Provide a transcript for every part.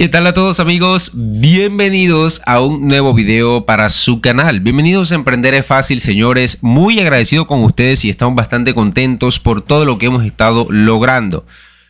¿Qué tal a todos amigos? Bienvenidos a un nuevo video para su canal. Bienvenidos a Emprender es Fácil, señores. Muy agradecido con ustedes y estamos bastante contentos por todo lo que hemos estado logrando.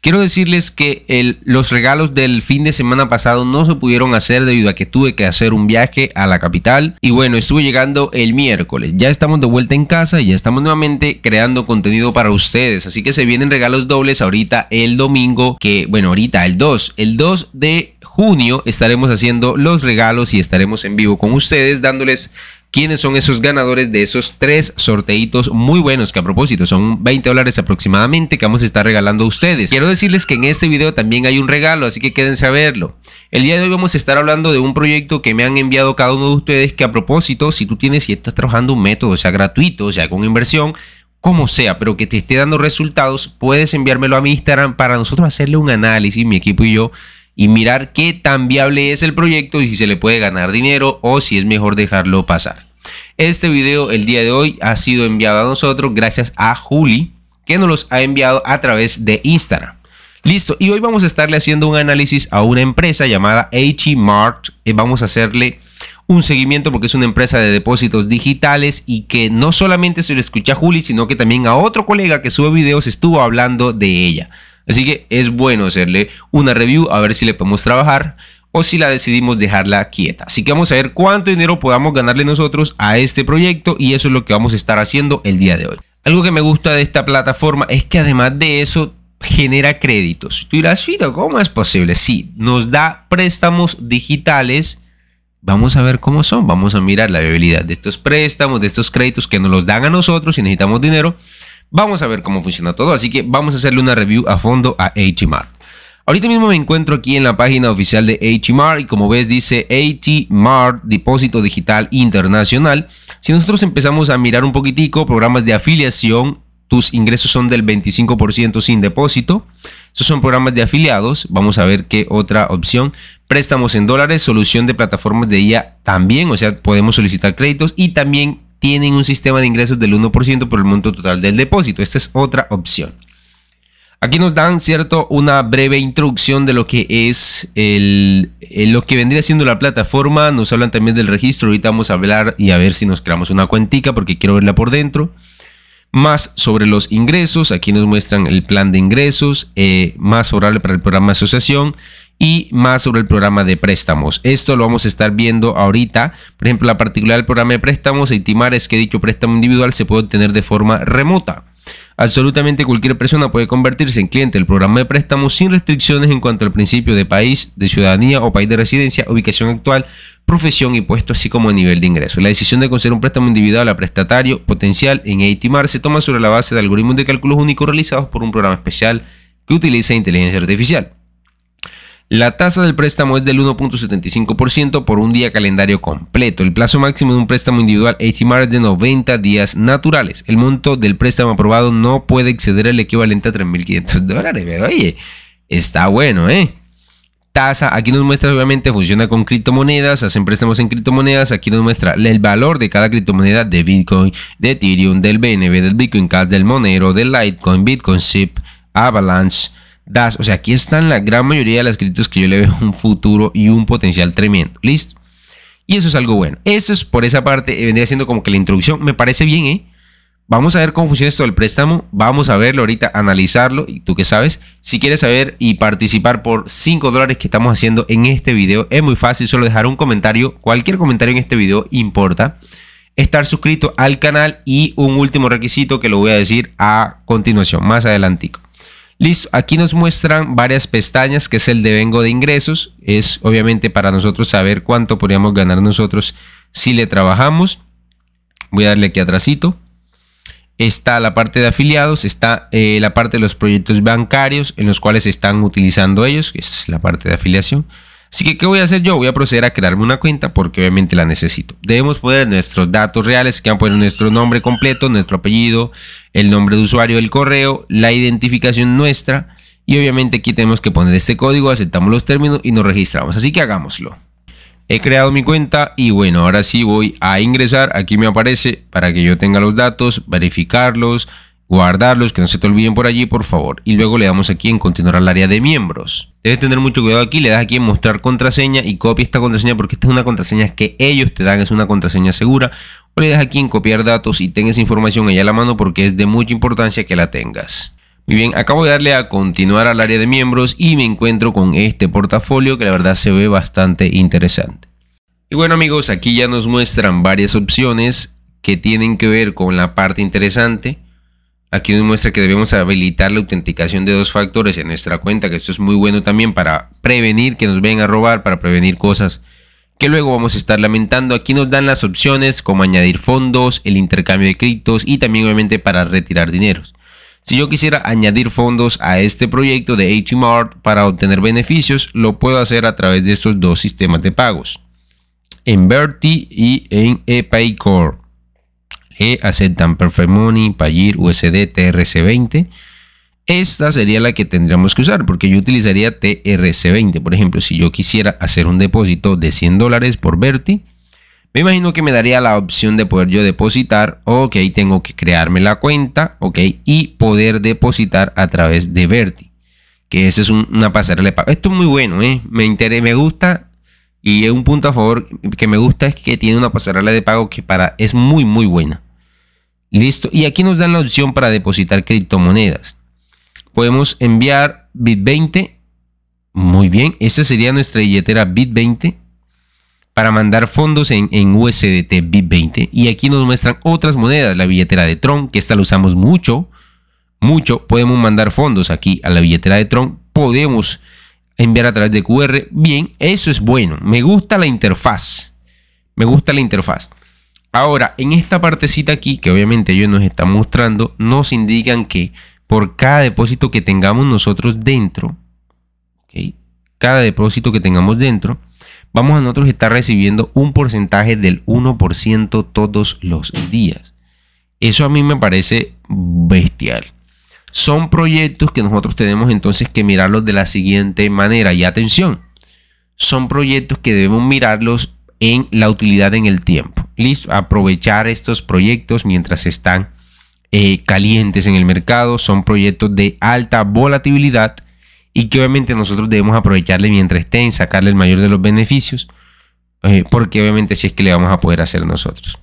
Quiero decirles que los regalos del fin de semana pasado no se pudieron hacer debido a que tuve que hacer un viaje a la capital. Y bueno, estuve llegando el miércoles. Ya estamos de vuelta en casa y ya estamos nuevamente creando contenido para ustedes. Así que se vienen regalos dobles ahorita el domingo, que bueno, ahorita el 2. El 2 de junio estaremos haciendo los regalos y estaremos en vivo con ustedes dándoles quiénes son esos ganadores de esos tres sorteitos muy buenos que a propósito son 20 dólares aproximadamente que vamos a estar regalando a ustedes. Quiero decirles que en este video también hay un regalo, así que quédense a verlo. El día de hoy vamos a estar hablando de un proyecto que me han enviado cada uno de ustedes que a propósito, si tú tienes y estás trabajando un método, sea gratuito, o sea con inversión, como sea, pero que te esté dando resultados, puedes enviármelo a mi Instagram para nosotros hacerle un análisis, mi equipo y yo, y mirar qué tan viable es el proyecto y si se le puede ganar dinero o si es mejor dejarlo pasar. Este video el día de hoy ha sido enviado a nosotros gracias a Juli que nos los ha enviado a través de Instagram. Listo, y hoy vamos a estarle haciendo un análisis a una empresa llamada h Mart. Eh, vamos a hacerle un seguimiento porque es una empresa de depósitos digitales y que no solamente se le escucha a Juli, sino que también a otro colega que sube videos estuvo hablando de ella. Así que es bueno hacerle una review a ver si le podemos trabajar o si la decidimos dejarla quieta. Así que vamos a ver cuánto dinero podamos ganarle nosotros a este proyecto y eso es lo que vamos a estar haciendo el día de hoy. Algo que me gusta de esta plataforma es que además de eso genera créditos. Tú dirás, Fito, ¿cómo es posible? Si nos da préstamos digitales. Vamos a ver cómo son, vamos a mirar la viabilidad de estos préstamos, de estos créditos que nos los dan a nosotros si necesitamos dinero. Vamos a ver cómo funciona todo, así que vamos a hacerle una review a fondo a HMART. Ahorita mismo me encuentro aquí en la página oficial de HMART y como ves dice HMART, Depósito Digital Internacional. Si nosotros empezamos a mirar un poquitico programas de afiliación, tus ingresos son del 25% sin depósito. Estos son programas de afiliados. Vamos a ver qué otra opción. Préstamos en dólares, solución de plataformas de IA también, o sea, podemos solicitar créditos y también tienen un sistema de ingresos del 1% por el monto total del depósito. Esta es otra opción. Aquí nos dan, ¿cierto?, una breve introducción de lo que es el, eh, lo que vendría siendo la plataforma. Nos hablan también del registro. Ahorita vamos a hablar y a ver si nos creamos una cuentica porque quiero verla por dentro. Más sobre los ingresos. Aquí nos muestran el plan de ingresos. Eh, más favorable para el programa de asociación y más sobre el programa de préstamos. Esto lo vamos a estar viendo ahorita. Por ejemplo, la particularidad del programa de préstamos, Eitimar, es que dicho préstamo individual se puede obtener de forma remota. Absolutamente cualquier persona puede convertirse en cliente del programa de préstamos sin restricciones en cuanto al principio de país, de ciudadanía o país de residencia, ubicación actual, profesión y puesto, así como nivel de ingreso. La decisión de conceder un préstamo individual a prestatario potencial en EITIMAR. se toma sobre la base de algoritmos de cálculos únicos realizados por un programa especial que utiliza inteligencia artificial. La tasa del préstamo es del 1.75% por un día calendario completo. El plazo máximo de un préstamo individual es de 90 días naturales. El monto del préstamo aprobado no puede exceder el equivalente a 3.500 dólares. Pero oye, está bueno, ¿eh? Tasa, aquí nos muestra obviamente funciona con criptomonedas, hacen préstamos en criptomonedas, aquí nos muestra el valor de cada criptomoneda de Bitcoin, de Ethereum, del BNB, del Bitcoin Cash, del Monero, del Litecoin, Bitcoin Ship, Avalanche, o sea, aquí están la gran mayoría de las criptos que yo le veo un futuro y un potencial tremendo, ¿listo? Y eso es algo bueno. Eso es por esa parte, eh, vendría siendo como que la introducción, me parece bien, ¿eh? Vamos a ver cómo funciona esto del préstamo, vamos a verlo ahorita, analizarlo, y tú que sabes, si quieres saber y participar por 5 dólares que estamos haciendo en este video, es muy fácil, solo dejar un comentario, cualquier comentario en este video importa, estar suscrito al canal y un último requisito que lo voy a decir a continuación, más adelantico. Listo, aquí nos muestran varias pestañas, que es el de vengo de ingresos. Es obviamente para nosotros saber cuánto podríamos ganar nosotros si le trabajamos. Voy a darle aquí atrásito. Está la parte de afiliados, está eh, la parte de los proyectos bancarios en los cuales están utilizando ellos, que es la parte de afiliación. Así que, ¿qué voy a hacer yo? Voy a proceder a crearme una cuenta porque obviamente la necesito. Debemos poner nuestros datos reales, que van a poner nuestro nombre completo, nuestro apellido, el nombre de usuario del correo, la identificación nuestra. Y obviamente aquí tenemos que poner este código, aceptamos los términos y nos registramos. Así que hagámoslo. He creado mi cuenta y bueno, ahora sí voy a ingresar. Aquí me aparece para que yo tenga los datos, verificarlos, guardarlos, que no se te olviden por allí, por favor. Y luego le damos aquí en continuar al área de miembros. Debes tener mucho cuidado aquí, le das aquí en mostrar contraseña y copia esta contraseña porque esta es una contraseña que ellos te dan, es una contraseña segura. O le das aquí en copiar datos y tengas información allá a la mano porque es de mucha importancia que la tengas. Muy bien, acabo de darle a continuar al área de miembros y me encuentro con este portafolio que la verdad se ve bastante interesante. Y bueno amigos, aquí ya nos muestran varias opciones que tienen que ver con la parte interesante Aquí nos muestra que debemos habilitar la autenticación de dos factores en nuestra cuenta, que esto es muy bueno también para prevenir que nos vengan a robar, para prevenir cosas que luego vamos a estar lamentando. Aquí nos dan las opciones como añadir fondos, el intercambio de criptos y también obviamente para retirar dineros. Si yo quisiera añadir fondos a este proyecto de A2MART para obtener beneficios, lo puedo hacer a través de estos dos sistemas de pagos, en Bertie y en EPayCore. E aceptan Perfect Money, Payir, USD, TRC20. Esta sería la que tendríamos que usar porque yo utilizaría TRC20. Por ejemplo, si yo quisiera hacer un depósito de 100 dólares por Verti, me imagino que me daría la opción de poder yo depositar. o Ok, tengo que crearme la cuenta. Ok, y poder depositar a través de Verti. Que esa es una pasarela Esto es muy bueno, ¿eh? Me, interesa, me gusta y un punto a favor que me gusta es que tiene una pasarela de pago que para, es muy, muy buena. Listo. Y aquí nos dan la opción para depositar criptomonedas. Podemos enviar BIT20. Muy bien. Esa sería nuestra billetera BIT20 para mandar fondos en, USDT bit 20 Y aquí nos muestran otras monedas, la billetera de Tron, que esta la usamos mucho, mucho. Podemos mandar fondos aquí a la billetera de Tron. Podemos enviar a través de QR. Bien, eso es bueno. Me gusta la interfaz. Me gusta la interfaz. Ahora, en esta partecita aquí, que obviamente ellos nos están mostrando, nos indican que por cada depósito que tengamos nosotros dentro, cada depósito que tengamos dentro, vamos a nosotros estar recibiendo un porcentaje del 1% todos los días. Eso a mí me parece bestial son proyectos que nosotros tenemos entonces que mirarlos de la siguiente manera. Y atención, son proyectos que debemos mirarlos en la utilidad en el tiempo. Listo, aprovechar estos proyectos mientras están eh, calientes en el mercado. Son proyectos de alta volatilidad y que obviamente nosotros debemos aprovecharle mientras estén, sacarle el mayor de los beneficios. Eh, porque obviamente si es que le vamos a poder hacer nosotros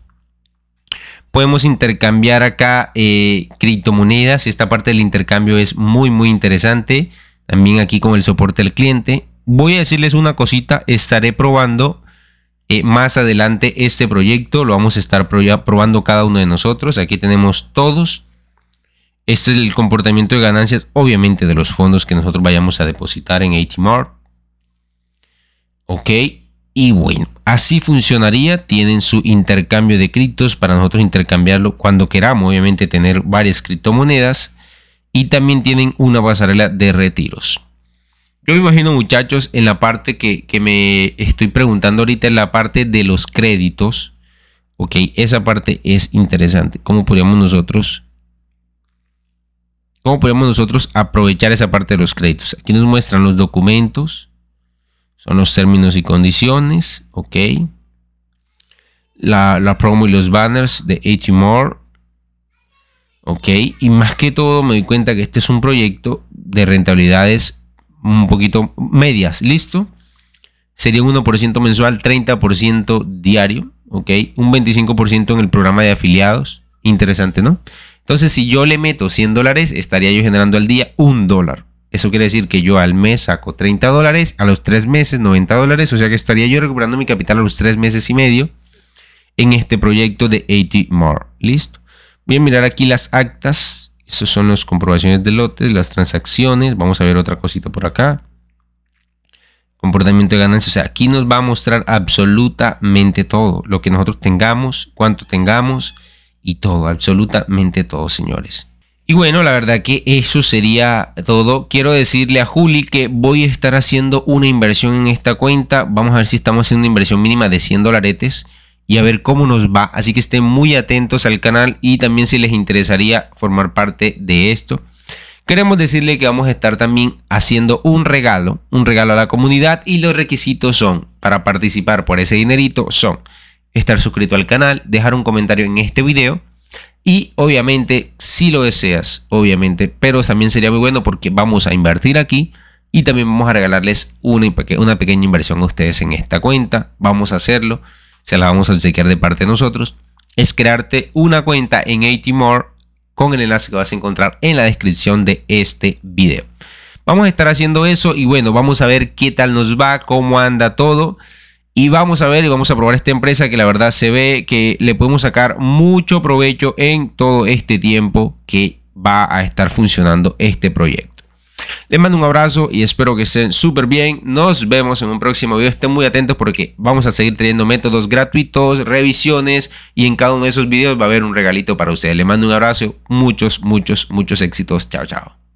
podemos intercambiar acá eh, criptomonedas. Esta parte del intercambio es muy, muy interesante. También aquí con el soporte al cliente. Voy a decirles una cosita, estaré probando eh, más adelante este proyecto. Lo vamos a estar probando cada uno de nosotros. Aquí tenemos todos. Este es el comportamiento de ganancias, obviamente, de los fondos que nosotros vayamos a depositar en HMR. Ok, y bueno, Así funcionaría, tienen su intercambio de criptos para nosotros intercambiarlo cuando queramos, obviamente tener varias criptomonedas y también tienen una pasarela de retiros. Yo me imagino muchachos en la parte que, me estoy preguntando ahorita, en la parte de los créditos, ok, esa parte es interesante, ¿cómo podríamos nosotros... ¿Cómo podemos nosotros aprovechar esa parte de los créditos? Aquí nos muestran los documentos son los términos y condiciones, ok. La, promo y los banners de H-More, ok. Y más que todo me doy cuenta que este es un proyecto de rentabilidades un poquito medias, ¿listo? Sería un 1% mensual, 30% diario, ok. Un 25% en el programa de afiliados, interesante, ¿no? Entonces, si yo le meto 100 dólares, estaría yo generando al día un dólar. Eso quiere decir que yo al mes saco 30 dólares, a los 3 meses 90 dólares, o sea que estaría yo recuperando mi capital a los 3 meses y medio en este proyecto de more. ¿Listo? Voy a mirar aquí las actas. Esas son las comprobaciones de lotes, las transacciones. Vamos a ver otra cosita por acá. Comportamiento de ganancias. O sea, aquí nos va a mostrar absolutamente todo. Lo que nosotros tengamos, cuánto tengamos y todo. Absolutamente todo, señores. Y bueno, la verdad que eso sería todo. Quiero decirle a Juli que voy a estar haciendo una inversión en esta cuenta. Vamos a ver si estamos haciendo una inversión mínima de 100 dólares y a ver cómo nos va. Así que estén muy atentos al canal y también si les interesaría formar parte de esto. Queremos decirle que vamos a estar también haciendo un regalo, un regalo a la comunidad y los requisitos son para participar por ese dinerito son estar suscrito al canal, dejar un comentario en este video y obviamente, si lo deseas, obviamente, pero también sería muy bueno porque vamos a invertir aquí y también vamos a regalarles una, pequeña inversión a ustedes en esta cuenta. Vamos a hacerlo, se la vamos a chequear de parte de nosotros. Es crearte una cuenta en ATMore con el enlace que vas a encontrar en la descripción de este video. Vamos a estar haciendo eso y bueno, vamos a ver qué tal nos va, cómo anda todo. Y vamos a ver y vamos a probar esta empresa que la verdad se ve que le podemos sacar mucho provecho en todo este tiempo que va a estar funcionando este proyecto. Les mando un abrazo y espero que estén súper bien. Nos vemos en un próximo video. Estén muy atentos porque vamos a seguir teniendo métodos gratuitos, revisiones y en cada uno de esos videos va a haber un regalito para ustedes. Les mando un abrazo, muchos, muchos, muchos éxitos. Chao, chao.